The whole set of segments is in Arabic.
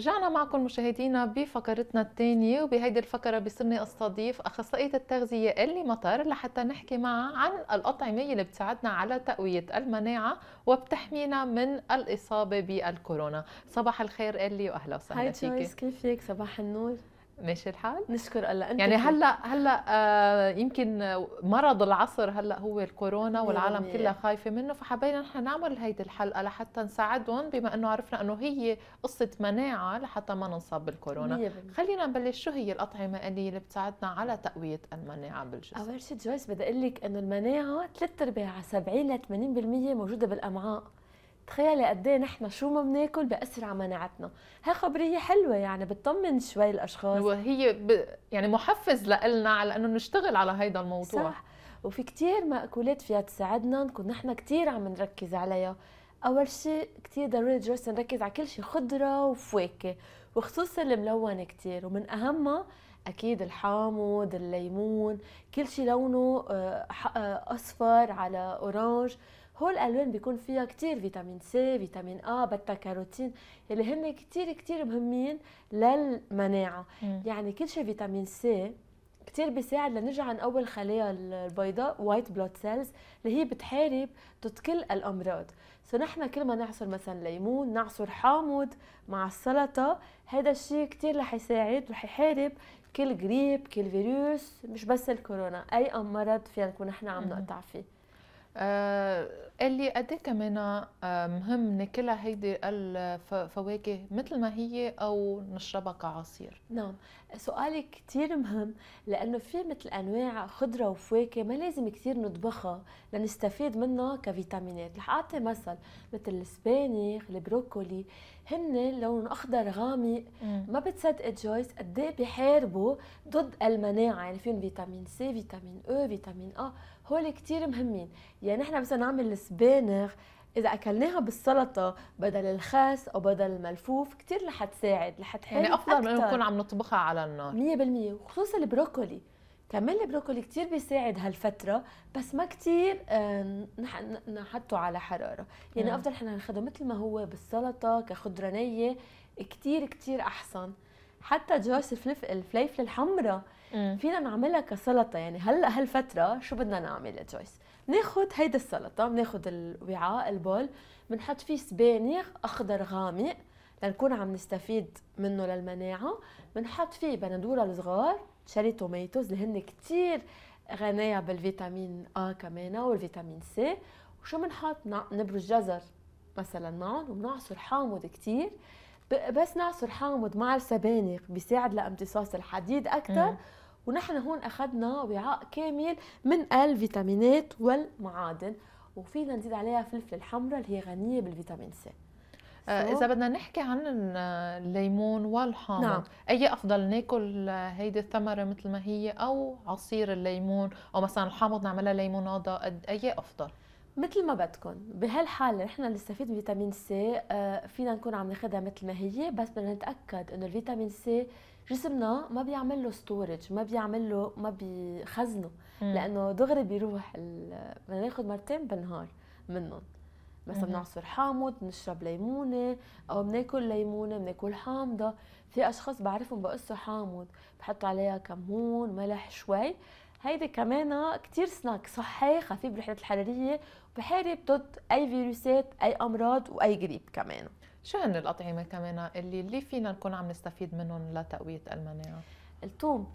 رجعنا معكم مشاهدينا بفقرتنا الثانية وبهيدي الفقرة بصيرني استضيف أخصائية التغذية اللي مطر لحتى نحكي معها عن الأطعمة اللي بتساعدنا على تقوية المناعة وبتحمينا من الإصابة بالكورونا صباح الخير اللي وأهلا وسهلا فيك هاي كيفك صباح النور ماشي الحال نشكر الله أنت يعني هلا هلا آه يمكن مرض العصر هلا هو الكورونا والعالم كلها خايفه منه فحبينا نحن نعمل هيدي الحلقه لحتى نساعدهم بما انه عرفنا انه هي قصه مناعه لحتى ما ننصاب بالكورونا خلينا نبلش شو هي الاطعمه اللي, اللي بتساعدنا على تقويه المناعه بالجسم اول شيء جويس بدي اقول لك انه المناعه ثلاث ارباع 70 ل 80% موجوده بالامعاء تخيلي قد ايه نحن شو ما بناكل بأثر على مناعتنا هي خبريه حلوه يعني بتطمن شوي الاشخاص وهي ب... يعني محفز لنا على انه نشتغل على هيدا الموضوع صح وفي كتير مأكولات فيها تساعدنا نكون نحن كتير عم نركز عليها أول شيء كتير ضروري جوز نركز على كل شيء خضرة وفواكه وخصوصا الملونة كتير ومن أهمها أكيد الحامض الليمون كل شيء لونه آه، آه، أصفر على أورانج هول الالوان بيكون فيها كتير فيتامين سي فيتامين ا بتا كاروتين اللي هن كتير كتير مهمين للمناعه م. يعني كل شيء فيتامين سي كتير بيساعد لنرجع نقوي الخلايا البيضاء وايت بلود سيلز اللي هي بتحارب ضد كل الامراض فنحن كل ما نعصر مثلا ليمون نعصر حامض مع السلطه هذا الشيء كتير رح يساعد رح يحارب كل جريب كل فيروس مش بس الكورونا اي مرض فينا نكون نحن عم نقطع فيه آه، اللي قد إيه كمان آه، مهم ناكلها هيدي الفواكه مثل ما هي او نشربها كعصير نعم سؤالك كثير مهم لانه في مثل انواع خضره وفواكه ما لازم كثير نطبخها لنستفيد منها كفيتامينات رح اعطي مثل مثل السبانخ البروكولي هن لون اخضر غامق ما بتصدق جويس قد ايه بحاربوا ضد المناعه يعني فيهم فيتامين سي فيتامين او فيتامين ا هول كثير مهمين يعني نحن مثلا نعمل بانغ اذا اكلناها بالسلطه بدل الخس او بدل الملفوف كثير رح تساعد رح تحل يعني افضل من نكون عم نطبخها على النار 100% وخصوصا البروكولي كمان البروكولي كتير بيساعد هالفترة بس ما كتير نحطه على حرارة يعني مم. أفضل احنا ناخده مثل ما هو بالسلطة كخضرة نية كتير كتير أحسن حتى جوز الفليفل الحمراء فينا نعملها كسلطة يعني هلا هالفترة شو بدنا نعمل يا جويس؟ ناخذ هيدا السلطه بناخذ الوعاء البول بنحط فيه سبانخ اخضر غامق لنكون عم نستفيد منه للمناعه بنحط فيه بندوره الصغار تشيري توميتوز اللي هن كثير غنيه بالفيتامين ا كمان والفيتامين سي وشو بنحط نبرز جزر مثلا معهم وبنعصر حامض كثير بس نعصر حامض مع السبانخ بيساعد لامتصاص الحديد اكثر ونحن هون أخذنا وعاء كامل من الفيتامينات والمعادن وفينا نزيد عليها فلفل الحمراء اللي هي غنية بالفيتامين سي آه، إذا بدنا نحكي عن الليمون والحامض نعم. أي أفضل ناكل هيدي الثمرة مثل ما هي أو عصير الليمون أو مثلا الحامض نعملها ليمونادة أي أفضل مثل ما بدكم بهالحالة نحن نستفيد من فيتامين سي آه، فينا نكون عم ناخذها مثل ما هي بس بدنا نتأكد إنه الفيتامين سي جسمنا ما بيعمل له ستورج ما بيعمل له ما بيخزنه لانه دغري بيروح بدنا ناخذ مرتين بالنهار منهم مثلا بنعصر حامض بنشرب ليمونه او بناكل ليمونه بناكل حامضه في اشخاص بعرفهم بقصوا حامض بحطوا عليها كمون ملح شوي هيدي كمان كتير سناك صحي خفيف بالوحدات الحراريه وبحارب ضد اي فيروسات اي امراض واي جريب كمان شو هن الأطعمة كمان اللي اللي فينا نكون عم نستفيد منهم لتقوية المناعة؟ الثوم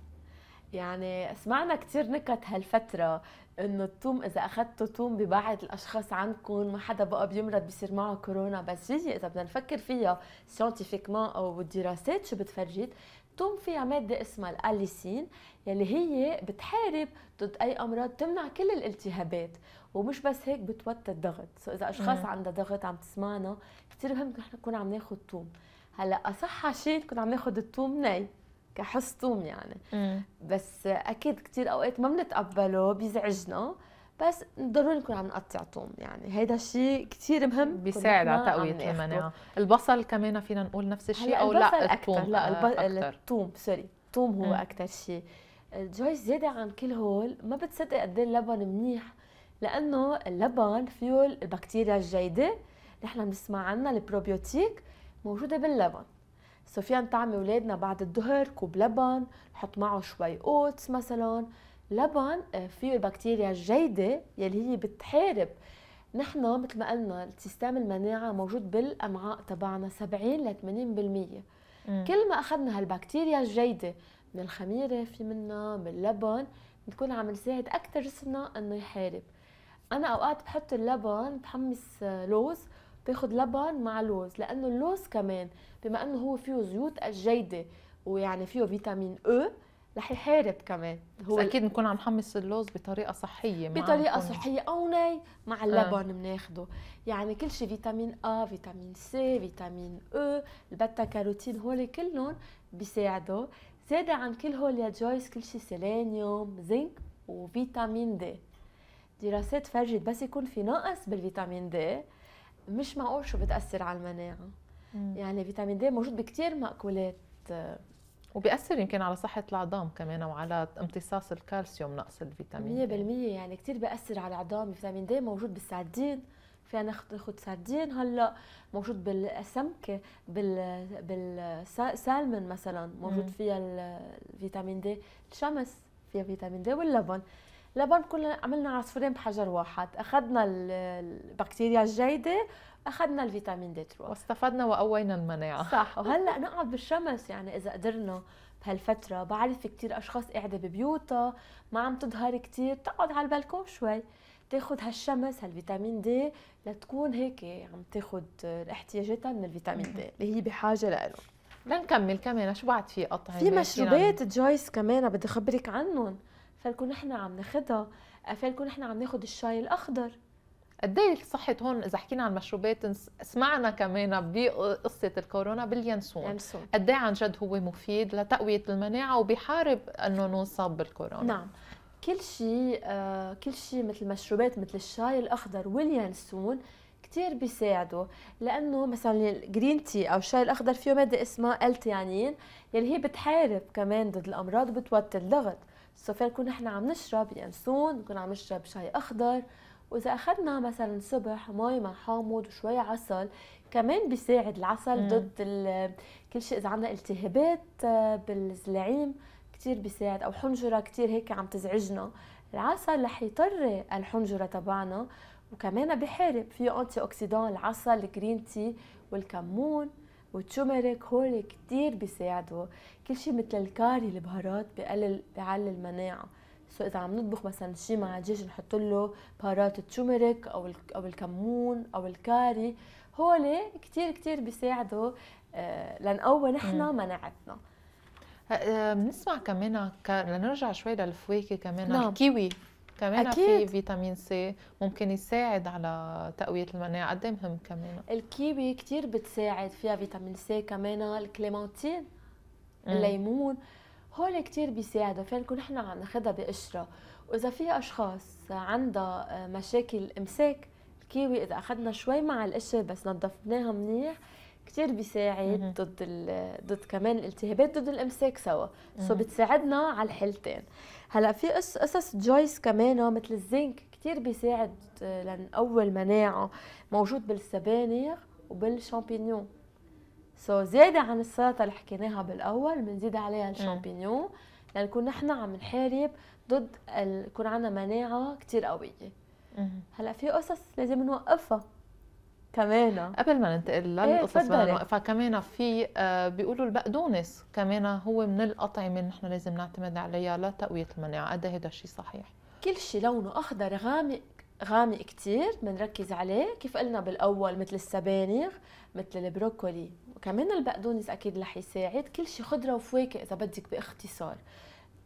يعني سمعنا كثير نكت هالفترة انه الثوم اذا اخذتوا ثوم ببعض الاشخاص عندكم ما حدا بقى بيمرض بصير معه كورونا بس جيجي اذا بدنا نفكر فيها سيونتيفيكمان او بالدراسات شو بتفرجيك؟ الثوم فيها مادة اسمها الأليسين يلي هي بتحارب ضد أي أمراض تمنع كل الالتهابات ومش بس هيك بتوتر الضغط سو اذا اشخاص عندها ضغط عم تسمعنا كثير مهم نحن نكون عم ناخذ توم هلا اصح شيء نكون عم ناخذ التوم ني كحس توم يعني مم. بس اكيد كثير اوقات ما بنتقبله بيزعجنا بس ضروري نكون عم نقطع توم يعني هيدا الشيء كثير مهم بيساعد على تقويه المناعه البصل كمان فينا نقول نفس الشيء او لا الثوم لا الب... الثوم سوري الثوم هو اكثر شيء جوي زياده عن كل هول ما بتصدق قد ايه اللبن منيح لانه اللبن فيه البكتيريا الجيده نحن بنسمع عنها البروبيوتيك موجوده باللبن سو فينا نطعمي اولادنا بعد الظهر كوب لبن نحط معه شوي اوتس مثلا لبن آه، فيه البكتيريا الجيده يلي هي بتحارب نحن مثل ما قلنا سيستم المناعه موجود بالامعاء تبعنا 70 ل 80% م. كل ما اخذنا هالبكتيريا الجيده من الخميره في منها من اللبن بنكون عم نساعد اكثر جسمنا انه يحارب انا اوقات بحط اللبن بحمص آه، لوز باخد لبن مع لوز لانه اللوز كمان بما انه هو فيه زيوت الجيده ويعني فيه فيتامين او إيه، رح يحارب كمان هو اكيد بنكون عم حمص اللوز بطريقه صحيه ما بطريقه صحيه او ني مع آه. اللبن بناخده آه. يعني كل شيء فيتامين ا فيتامين سي فيتامين او إيه، البتا كاروتين هول كلهم بيساعدوا زاد عن كل هول يا جويس كل شيء سيلينيوم زنك وفيتامين دي دراسات فرجت بس يكون في نقص بالفيتامين دي مش معقول شو بتاثر على المناعه مم. يعني فيتامين دي موجود بكثير مأكولات وبيأثر يمكن على صحة العظام كمان وعلى امتصاص الكالسيوم نقص الفيتامين 100% يعني كثير بأثر على العظام فيتامين دي موجود بالسردين فينا ناخذ سردين هلا موجود بالسمكه بال بالسالمون مثلا موجود فيها الفيتامين دي الشمس فيها فيتامين دي واللبن لبن كلنا عملنا عصفورين بحجر واحد اخذنا البكتيريا الجيده اخذنا الفيتامين دي 3 واستفدنا وقوينا المناعه صح وهلا نقعد بالشمس يعني اذا قدرنا بهالفترة بعرف كتير أشخاص قاعدة ببيوتها ما عم تظهر كتير تقعد على البلكون شوي تاخد هالشمس هالفيتامين دي لتكون هيك عم تاخد احتياجاتها من الفيتامين دي اللي هي بحاجة لإله لنكمل كمان شو بعد في قطع في مشروبات جويس كمان بدي أخبرك عنهم فنكون احنا عم ناخدها آه، فنكون احنا عم ناخد الشاي الاخضر قد ايه صحة هون اذا حكينا عن مشروبات سمعنا كمان بقصة الكورونا باليانسون قد ايه عن جد هو مفيد لتقوية المناعة وبيحارب انه نصاب بالكورونا نعم كل شيء آه كل شيء مثل مشروبات مثل الشاي الاخضر واليانسون كثير بيساعدوا لانه مثلا الجرين تي او الشاي الاخضر فيه ماده اسمها التيانين يلي هي بتحارب كمان ضد الامراض وبتوطي الضغط سو نكون نحن عم نشرب ينسون يعني نكون عم نشرب شاي اخضر واذا اخذنا مثلا صبح مي مع حامض وشوي عسل كمان بيساعد العسل مم. ضد كل شيء اذا عندنا التهابات آه، بالزلاعيم كثير بيساعد او حنجره كثير هيك عم تزعجنا العسل رح يطري الحنجره تبعنا وكمان بحارب فيه انتي اوكسيدان العسل الجرين تي والكمون والتومرك هول كتير بيساعدوا كل شيء مثل الكاري البهارات بقلل بيعلي المناعة سو اذا عم نطبخ مثلا شيء مع الدجاج نحط له بهارات التومرك او او الكمون او الكاري هول كتير كتير بيساعدوا آه، لنقوي نحن مناعتنا آه، بنسمع كمان لنرجع شوي للفواكه كمان نعم. الكيوي كمان أكيد. في فيتامين سي ممكن يساعد على تقويه المناعه قد مهم كمان الكيوي كثير بتساعد فيها فيتامين سي كمان الكليمونتين الليمون هول كثير بيساعدوا فين نكون نحن عم ناخذها بقشره واذا في اشخاص عندها آه، مشاكل امساك الكيوي اذا اخذنا شوي مع القشر بس نظفناها منيح كثير بيساعد ضد ضد كمان الالتهابات ضد الامساك سوا سو بتساعدنا على الحالتين هلا في قصص جويس كمان آه، مثل الزنك كثير بيساعد آه، لنقوي المناعه موجود بالسبانخ وبالشامبينيون سو زياده عن السلطه اللي حكيناها بالاول بنزيد عليها الشامبينيون لنكون نحن عم نحارب ضد يكون عندنا مناعه كثير قويه هلا في قصص لازم نوقفها كمان قبل ما ننتقل إيه، للقصص بدنا نوقفها في آه، بيقولوا البقدونس كمان هو من الأطعمة اللي نحن لازم نعتمد عليها لتقوية المناعة قد هذا إيه الشيء صحيح كل شيء لونه أخضر غامق غامق كتير بنركز عليه كيف قلنا بالأول مثل السبانخ مثل البروكولي وكمان البقدونس أكيد رح يساعد كل شيء خضرة وفواكه إذا بدك باختصار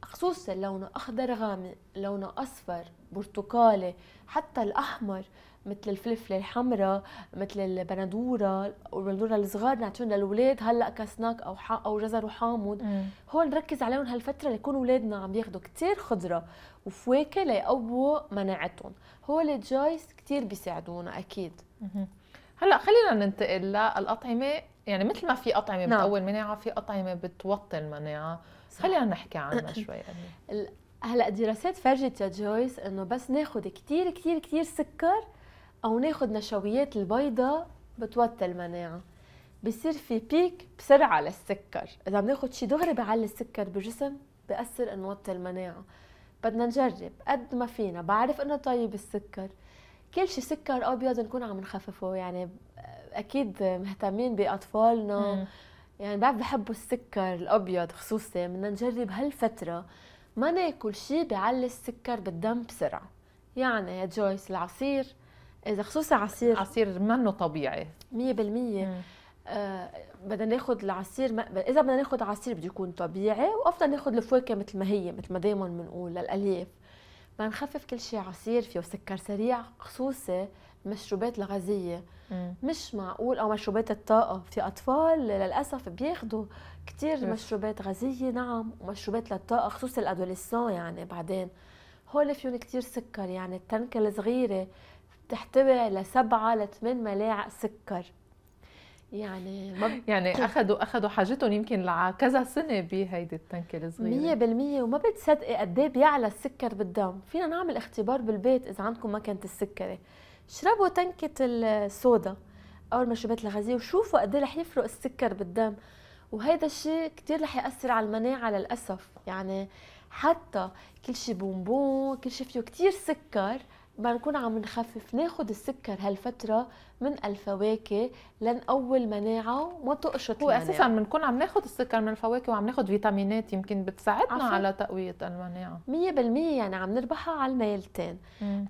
خصوصا لونه أخضر غامق لونه أصفر برتقالي حتى الأحمر مثل الفلفله الحمراء مثل البندوره والبندوره الصغار نعطيهم للاولاد هلا كسناك او او جزر وحامض هول نركز عليهم هالفتره ليكونوا اولادنا عم ياخذوا كثير خضره وفواكه ليقووا مناعتهم هول الجايز كثير بيساعدونا اكيد هلا خلينا ننتقل للاطعمه يعني مثل ما في اطعمه نعم. بتقوي المناعه في اطعمه بتوطي المناعه صح. خلينا نحكي عنها شوي هلا دراسات فرجت يا جويس انه بس ناخذ كثير كثير كثير سكر او ناخذ نشويات البيضة بتوطي المناعة بصير في بيك بسرعة للسكر اذا بناخذ شي دغري بعلي السكر بالجسم بأثر وطي المناعة بدنا نجرب قد ما فينا بعرف انه طيب السكر كل شي سكر ابيض نكون عم نخففه يعني اكيد مهتمين باطفالنا يعني بعرف بحبوا السكر الابيض خصوصا بدنا نجرب هالفتره ما ناكل شي بيعلي السكر بالدم بسرعه يعني يا جويس العصير اذا خصوصا عصير عصير منه طبيعي 100% آه بدنا ناخذ العصير ما... اذا بدنا ناخذ عصير بده يكون طبيعي وافضل ناخذ الفواكه مثل ما هي مثل ما دائما بنقول للالياف ما نخفف كل شيء عصير فيه سكر سريع خصوصي المشروبات الغازيه مم. مش معقول او مشروبات الطاقه في اطفال للاسف بياخذوا كثير مشروبات غازيه نعم ومشروبات للطاقه خصوصا الادوليسون يعني بعدين هول فيهم كثير سكر يعني التنكه الصغيره بتحتوي لسبعة لثمان ملاعق سكر يعني ما ب... يعني اخذوا اخذوا حاجتهم يمكن لكذا سنه بهيدي التنكه الصغيره 100% وما بتصدقي قد ايه بيعلى السكر بالدم، فينا نعمل اختبار بالبيت اذا عندكم كانت السكري. شربوا تنكه الصودا او المشروبات الغازيه وشوفوا قد ايه رح يفرق السكر بالدم، وهذا الشيء كثير رح ياثر على المناعه للاسف، يعني حتى كل شيء بونبون، كل شيء فيه كثير سكر ما نكون عم نخفف ناخد السكر هالفتره من الفواكه لنقوي المناعه وما تقشط هو اساسا بنكون عم ناخد السكر من الفواكه وعم ناخد فيتامينات يمكن بتساعدنا عفل. على تقويه المناعه 100% يعني عم نربحها على الميلتين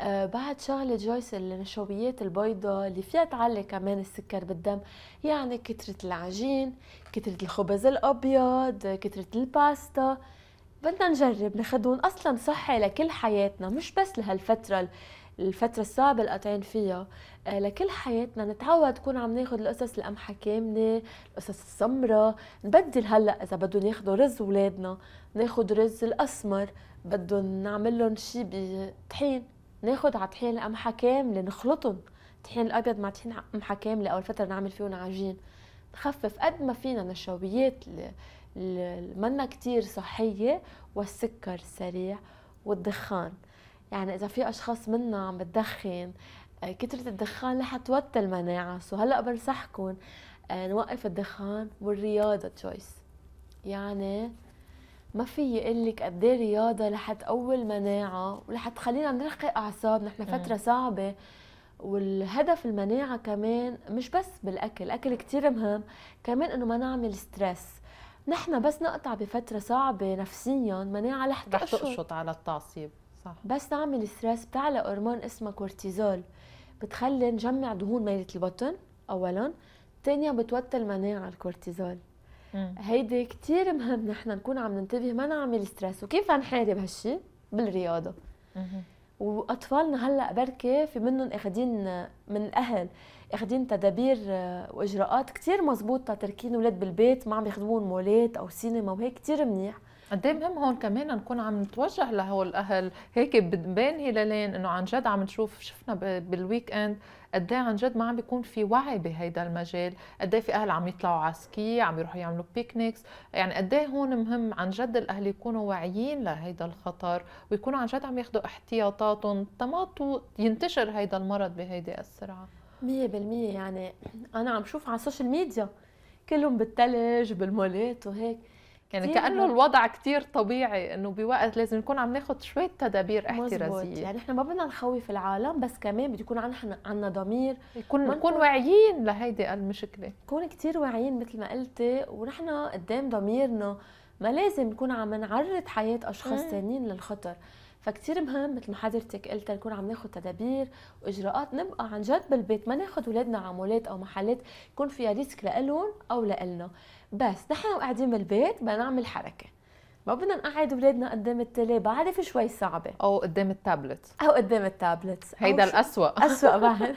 آه بعد شغله جويس النشويات البيضاء اللي فيها تعلي كمان السكر بالدم يعني كثره العجين كثره الخبز الابيض كثره الباستا بدنا نجرب ناخدهم اصلا صحي لكل حياتنا مش بس لهالفتره الفترة الصعبة اللي قاطعين فيها آه، لكل حياتنا نتعود نكون عم ناخذ القصص القمحة كاملة، القصص السمراء، نبدل هلا إذا بدهم ياخذوا رز ولادنا، ناخذ رز الأسمر، بدهم نعمل لهم شيء بطحين، ناخذ على طحين القمحة كاملة نخلطهم، طحين الأبيض مع طحين قمحة كاملة أول فترة نعمل فيهم عجين، نخفف قد ما فينا النشويات اللي منا كثير صحية والسكر السريع والدخان. يعني اذا في اشخاص منا عم بتدخن آه، كثرة الدخان رح توطي المناعة سو هلا بنصحكم آه، نوقف الدخان والرياضة تشويس يعني ما في لك قد ايه رياضة رح تقوي المناعة ورح تخلينا نرقي اعصاب نحن فترة صعبة والهدف المناعة كمان مش بس بالاكل، الاكل كتير مهم، كمان انه ما نعمل ستريس، نحن بس نقطع بفترة صعبة نفسيا مناعة رح رح تقشط على التعصيب صح بس نعمل ستريس بتعلى هرمون اسمه كورتيزول بتخلي نجمع دهون ميلة البطن اولا ثانيا بتوطي المناعه الكورتيزول هيدي كثير مهم نحن نكون عم ننتبه ما نعمل ستريس وكيف نحارب هالشي بالرياضه واطفالنا هلا بركي في منهم اخذين من الاهل اخذين تدابير واجراءات كثير مزبوطه تركين اولاد بالبيت ما عم يخدمون مولات او سينما وهيك كثير منيح قد إيه مهم هون كمان نكون عم نتوجه لهول الاهل هيك بين هلالين انه عن جد عم نشوف شفنا بالويك اند قد إيه عن جد ما عم بيكون في وعي بهيدا المجال قد إيه في اهل عم يطلعوا على سكي عم يروحوا يعملوا بيكنيكس يعني قد هون مهم عن جد الاهل يكونوا واعيين لهيدا الخطر ويكونوا عن جد عم ياخذوا احتياطاتهم تماطوا ينتشر هيدا المرض بهيدي السرعه 100% يعني انا عم شوف على السوشيال ميديا كلهم بالثلج بالمولات وهيك يعني كانه الوضع كثير طبيعي انه بوقت لازم نكون عم ناخذ شويه تدابير احترازيه يعني احنا ما بدنا نخوف العالم بس كمان بده يكون عندنا عندنا ضمير يكون نكون واعيين لهيدي المشكله نكون كثير واعيين مثل ما قلتي ونحن قدام ضميرنا ما لازم نكون عم نعرض حياه اشخاص ثانيين للخطر فكتير مهم مثل ما حضرتك قلت نكون عم ناخذ تدابير واجراءات نبقى عن جد بالبيت ما ناخذ اولادنا على مولات او محلات يكون فيها ريسك لهم او لنا بس نحن قاعدين بالبيت بدنا نعمل حركه ما بدنا نقعد اولادنا قدام التلي بعرف شوي صعبة أو قدام التابلت أو قدام التابلت هيدا الأسوأ أسوأ بعد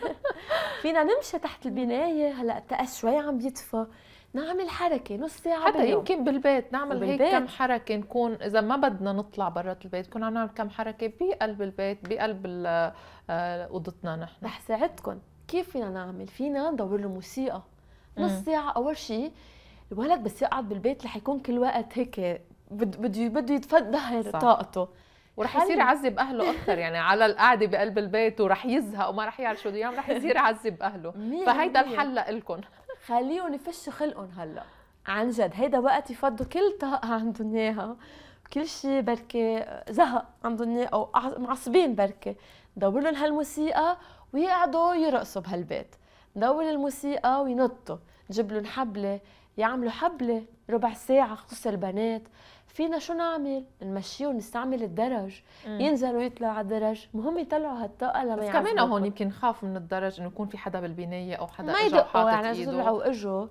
فينا نمشي تحت البناية هلا التقس شوي عم يدفى نعمل حركة نص ساعة حتى باليوم. يمكن بالبيت نعمل بالبيت. هيك كم حركة نكون إذا ما بدنا نطلع برات البيت نكون عم نعمل كم حركة بقلب البيت بقلب آه، أوضتنا نحن رح ساعدكم كيف فينا نعمل؟ فينا ندور له موسيقى نص ساعة أول شيء الولد بس يقعد بالبيت رح يكون كل وقت هيك بده بده يتفضل طاقته ورح يصير يعذب اهله اكثر يعني على القعده بقلب البيت ورح يزهق وما رح يعرف شو بده يعمل رح يصير يعذب اهله فهيدا الحل لكم خليهم يفشوا خلقهم هلا عن جد هيدا وقت يفضوا كل طاقه عندهم اياها كل شيء بركي زهق عندهم اياه او معصبين بركي ندور لهم هالموسيقى ويقعدوا يرقصوا بهالبيت دور الموسيقى وينطوا نجيب لهم حبله يعملوا حبلة ربع ساعة خصوصا البنات فينا شو نعمل؟ نمشيهم نستعمل الدرج مم. ينزلوا يطلعوا على الدرج، مهم يطلعوا هالطاقة لما بس كمان هون يمكن نخاف من الدرج انه يكون في حدا بالبناية او حدا ما يدقوا يعني طلعوا اجوا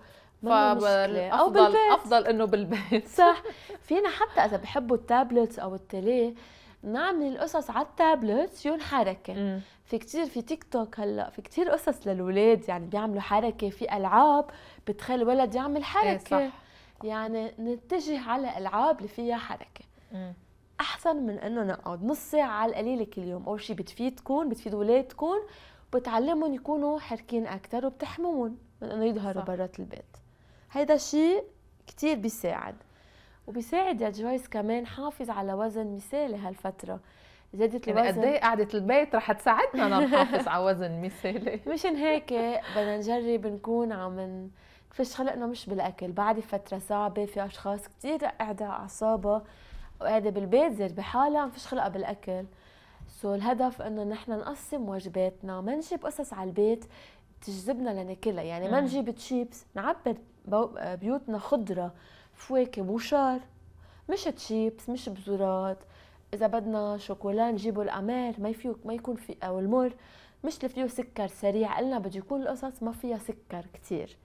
او بالبيت افضل انه بالبيت صح فينا حتى اذا بحبوا التابلت او التلي نعمل القصص على التابلت شو حركه مم. في كتير في تيك توك هلا في كتير قصص للولاد يعني بيعملوا حركه في العاب بتخلي الولد يعمل إيه، حركه ايه صح. يعني نتجه على العاب اللي فيها حركه مم. احسن من انه نقعد نص ساعه على القليله كل يوم اول شيء بتفيدكم بتفيد ولادكم بتعلمهم يكونوا حركين اكثر وبتحموهم من انه يظهروا برات البيت هيدا الشيء كثير بيساعد وبيساعد يا جويس كمان حافظ على وزن مثالي هالفتره زادت يعني الوزن قد ايه قعده البيت رح تساعدنا نحافظ على وزن مثالي مشان هيك بدنا نجرب نكون عم نفش خلقنا مش بالاكل بعد فتره صعبه في اشخاص كثير قاعده اعصابها وقاعده بالبيت زير بحالها ما فش خلقها بالاكل سو الهدف انه نحن نقسم وجباتنا ما نجيب قصص على البيت تجذبنا لناكلها يعني ما نجيب تشيبس نعبر بيوتنا خضره فواكه بوشار مش تشيبس مش بزورات اذا بدنا شوكولا نجيبه القمر ما فيه ما يكون في او المر مش اللي فيه سكر سريع قلنا بده يكون القصص ما فيها سكر كثير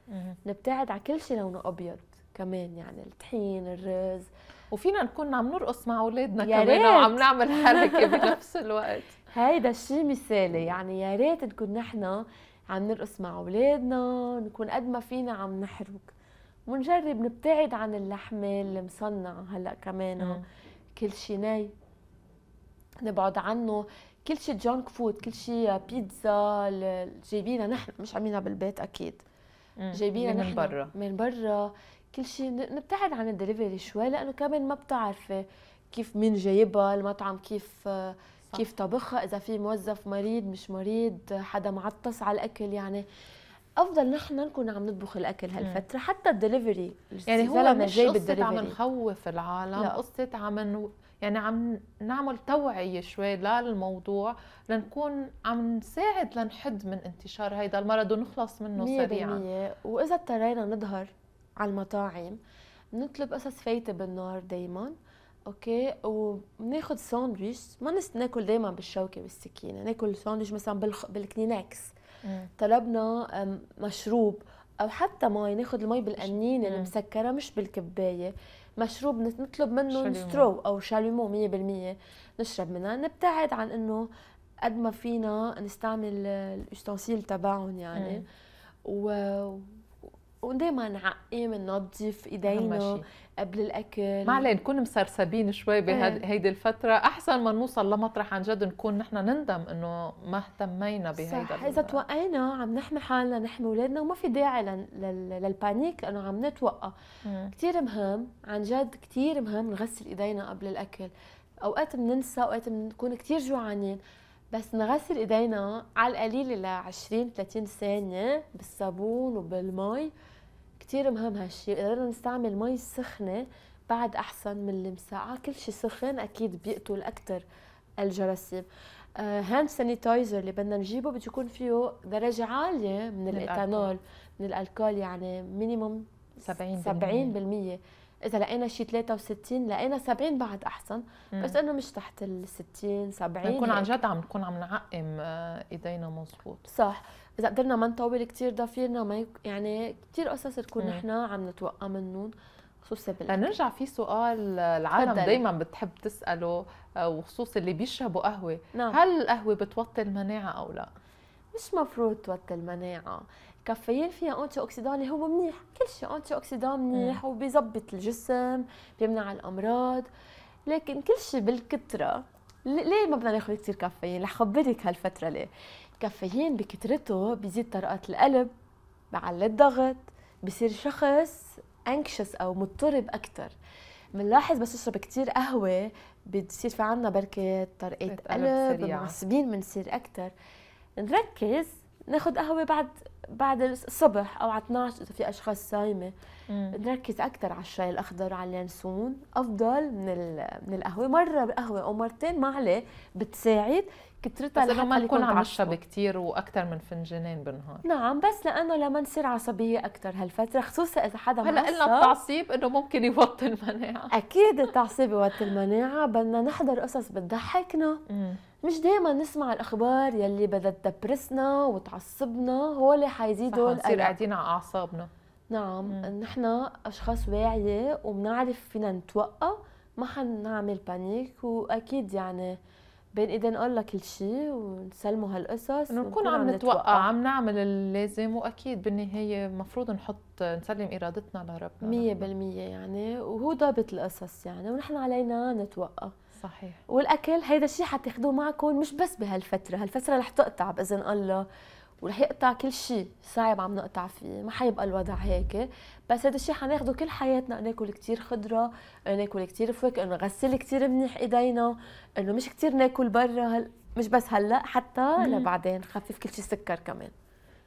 نبتعد على كل شيء لونه ابيض كمان يعني الطحين الرز وفينا نكون عم نرقص مع اولادنا كمان وعم نعمل حركه بنفس الوقت هيدا الشيء مثالي يعني يا ريت نكون نحن عم نرقص مع اولادنا نكون قد ما فينا عم نحرك ونجرب نبتعد عن اللحمة المصنعة هلا كمان مم. كل شيء ناي نبعد عنه كل شيء جانك فود كل شيء بيتزا جايبينها نحن مش عاملينها بالبيت اكيد جايبينها من برا من برا كل شيء نبتعد عن الدليفري شوي لانه كمان ما بتعرفي كيف مين جايبها المطعم كيف صح. كيف طبخها اذا في موظف مريض مش مريض حدا معطس على الاكل يعني افضل نحن نكون عم نطبخ الاكل هالفتره حتى الدليفري يعني هو مش قصه عم نخوف العالم لا. قصه عم نو... يعني عم نعمل توعية شوي للموضوع لنكون عم نساعد لنحد من انتشار هيدا المرض ونخلص منه سريعا وإذا اضطرينا نظهر على المطاعم نطلب قصص فايته بالنار دايما اوكي وبناخذ ساندويتش ما ناكل دايما بالشوكه والسكينه ناكل ساندويتش مثلا بالكنينكس طلبنا مشروب او حتى مي ناخذ المي بالقنينه المسكره مش بالكبايه مشروب نطلب منه سترو او شاليمو 100% نشرب منها نبتعد عن انه قد ما فينا نستعمل الاستونسيل تبعهم يعني و... ودائما نعقم ننظف ايدينا قبل الاكل ما علينا نكون مسرسبين شوي بهيدي إيه. الفتره احسن ما نوصل لمطرح عن جد نكون نحن نندم انه ما اهتمينا بهيدا صح اذا توقعنا عم نحمي حالنا نحمي اولادنا وما في داعي للبانيك انه عم نتوقع كثير مهم عن جد كثير مهم نغسل ايدينا قبل الاكل اوقات بننسى اوقات بنكون كثير جوعانين بس نغسل ايدينا على القليل ل 20 30 ثانيه بالصابون وبالمي كثير مهم هالشيء قدرنا نستعمل مي سخنه بعد احسن من المساعه آه، كل شيء سخن اكيد بيقتل اكثر الجراثيم هاند آه، سانيتايزر اللي بدنا نجيبه بده يكون فيه درجه عاليه من الايثانول من الالكول يعني مينيموم 70 70% اذا لقينا شيء 63 لقينا 70 بعد احسن مم. بس انه مش تحت ال 60 70 بنكون عن جد عم نكون عم نعقم آه، ايدينا مضبوط صح اذا قدرنا ما نطول كثير ضفيرنا ما يك... يعني كثير قصص تكون نحن عم نتوقع منهم خصوصا بالاكل نرجع في سؤال العالم دائما بتحب تساله آه، وخصوص اللي بيشربوا قهوه نعم. هل القهوه بتوطي المناعه او لا مش مفروض توطي المناعه كافيين فيها انتي اوكسيدان اللي هو منيح كل شيء انتي اوكسيدان منيح وبيظبط الجسم بيمنع الامراض لكن كل شيء بالكثره ليه ما بدنا ناخذ كثير كافيين رح خبرك هالفتره ليه كافيين بكترته بيزيد طرقات القلب بعلي الضغط بصير شخص anxious أو مضطرب اكثر بنلاحظ بس نشرب كثير قهوة بتصير في عنا بركة طرقات قلب معصبين بنصير اكثر نركز ناخذ قهوة بعد بعد الصبح او على 12 اذا في اشخاص صايمه نركز اكثر على الشاي الاخضر على اليانسون افضل من من القهوه مره بقهوه او مرتين ما عليه بتساعد كترتها بس انه ما تكون عصبي كثير واكثر من فنجانين بالنهار نعم بس لانه لما نصير عصبيه اكثر هالفتره خصوصا اذا حدا هلا قلنا التعصيب انه ممكن يوطي المناعه اكيد التعصيب يوطي المناعه بدنا نحضر قصص بتضحكنا مش دائما نسمع الاخبار يلي بدها تدبرسنا وتعصبنا هو اللي حيزيدوا نصير قاعدين على اعصابنا نعم نحن اشخاص واعيه وبنعرف فينا نتوقع ما حنعمل بانيك واكيد يعني بين ايدين الله كل شيء ونسلموا هالقصص ونكون عم نتوقع عم نعمل اللازم واكيد بالنهايه المفروض نحط نسلم ارادتنا لربنا 100% يعني وهو ضابط القصص يعني ونحن علينا نتوقع صحيح والاكل هيدا الشيء حتاخذوه معكم مش بس بهالفتره هالفتره رح تقطع باذن الله ورح يقطع كل شيء صعب عم نقطع فيه ما حيبقى الوضع هيك بس هذا الشيء حناخده كل حياتنا ناكل كتير خضره ناكل كتير فواكه انه نغسل كتير منيح ايدينا انه مش كتير ناكل برا هل... مش بس هلا حتى لبعدين خفف كل شيء سكر كمان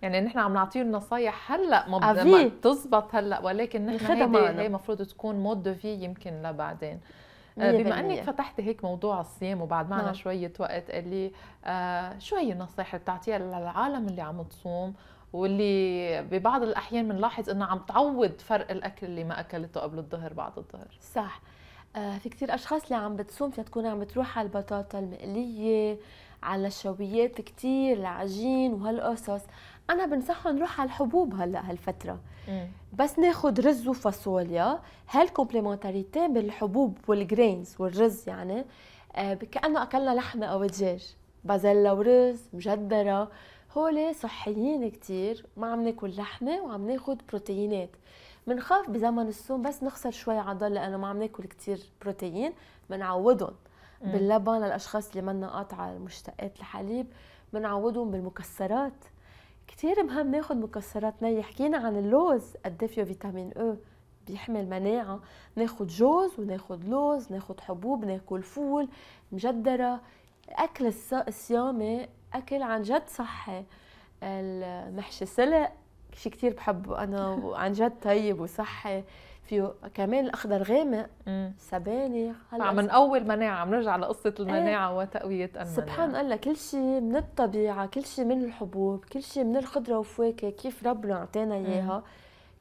يعني نحن عم نعطيه نصايح هلا ما بتزبط هلا ولكن نحن هي المفروض تكون مود دو في يمكن لبعدين آه، بما انك فتحتي هيك موضوع الصيام وبعد معنا نعم. شويه وقت اللي آه شو هي النصائح اللي بتعطيها للعالم اللي عم تصوم واللي ببعض الاحيان بنلاحظ انه عم تعوض فرق الاكل اللي ما اكلته قبل الظهر بعد الظهر صح آه في كثير اشخاص اللي عم بتصوم فيها تكون عم بتروح على البطاطا المقليه على الشويات كثير العجين وهالقصص انا بنصحهم نروح على الحبوب هلا هالفتره بس ناخذ رز وفاصوليا هالكومبليمونتاريتي بالحبوب والجرينز والرز يعني آه، كانه اكلنا لحمه او دجاج بازلا ورز مجدره هول صحيين كتير ما عم ناكل لحمه وعم ناخذ بروتينات بنخاف بزمن الصوم بس نخسر شوي عضل لانه ما عم ناكل كتير بروتين بنعوضهم باللبن للاشخاص اللي منا قاطعه مشتقات الحليب بنعوضهم بالمكسرات كتير مهم ناخد مكسرات نية حكينا عن اللوز قد إيه فيه فيتامين او إيه؟ بيحمل مناعة ناخد جوز وناخد لوز ناخد حبوب ناكل فول مجدرة أكل الصيامي أكل عن جد صحي المحشي سلق شي كتير بحبه أنا وعن جد طيب وصحي فيه كمان الاخضر غامق سبانخ هلا عم نقوي المناعه عم نرجع لقصه إيه. المناعه ايه وتقويه المناعه سبحان الله كل شيء من الطبيعه كل شيء من الحبوب كل شيء من الخضره والفواكه كيف ربنا اعطانا اياها مم.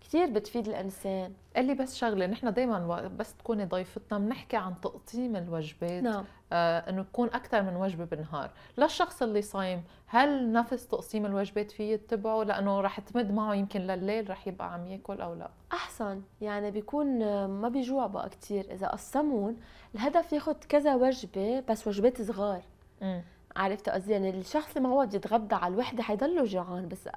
كثير بتفيد الانسان قال لي بس شغله نحن دائما بس تكوني ضيفتنا بنحكي عن تقطيم الوجبات نعم. آه انه تكون اكثر من وجبه بالنهار للشخص اللي صايم هل نفس تقسيم الوجبات فيه يتبعه لانه رح تمد معه يمكن لليل رح يبقى عم ياكل او لا احسن يعني بيكون آه، ما بيجوع بقى كثير اذا قسمون الهدف ياخذ كذا وجبه بس وجبات صغار م. عرفت قصدي يعني الشخص اللي معود يتغدى على الوحده حيضله جوعان بس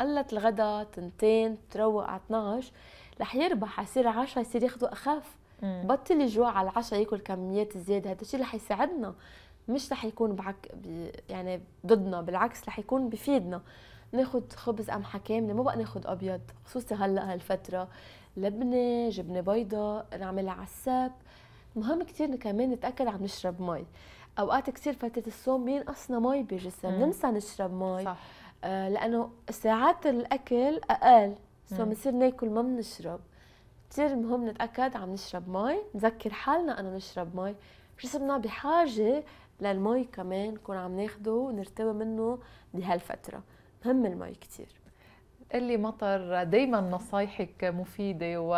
قلت الغدا تنتين تروق على 12 رح يربح يصير 10 يصير ياخذوا اخف بطل الجوع على العشاء ياكل كميات زياده هذا الشيء رح يساعدنا مش رح يكون بعك يعني ضدنا بالعكس رح يكون بفيدنا ناخذ خبز قمحة كاملة ما بقى ناخذ أبيض خصوصي هلا هالفترة لبنة جبنة بيضاء نعملها على السب مهم كثير كمان نتأكد عم نشرب مي أوقات كثير فترة الصوم بينقصنا مي بجسم ننسى نشرب مي صح. آه، لانه ساعات الاكل اقل سو بنصير ناكل ما بنشرب كثير مهم نتاكد عم نشرب مي نذكر حالنا انه نشرب مي جسمنا بحاجه للمي كمان نكون عم ناخده ونرتوي منه بهالفتره مهم المي كثير اللي مطر دايما نصايحك مفيدة و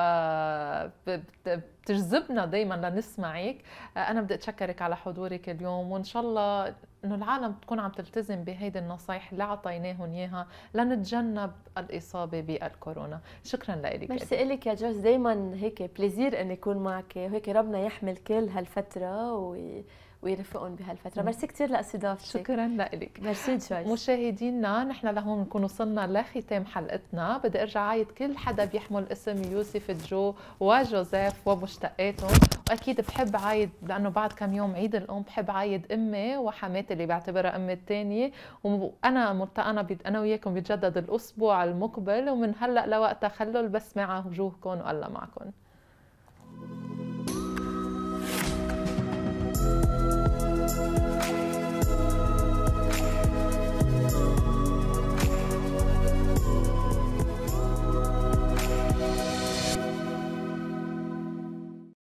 بتجذبنا دايما لنسمعك آه، أنا بدي أتشكرك على حضورك اليوم وإن شاء الله انه العالم تكون عم تلتزم بهيدي النصايح اللي اعطيناهم اياها لنتجنب الاصابه بالكورونا شكرا لك ميرسي لك يا جوز دائما هيك بليزير اني اكون معك وهيك ربنا يحمل كل هالفتره وي... ويرفقهم بهالفتره ميرسي كثير لاستضافتك شكرا لك ميرسي جويس مشاهدينا نحن لهون بنكون وصلنا لختام حلقتنا بدي ارجع عايد كل حدا بيحمل اسم يوسف جو وجوزيف ومشتقاتهم واكيد بحب عايد لانه بعد كم يوم عيد الام بحب عايد امي وحماتي اللي بعتبرها امي الثانيه وانا ملتقانا انا وياكم بيتجدد الاسبوع المقبل ومن هلا لوقتها خلوا البس مع وجوهكم والله معكم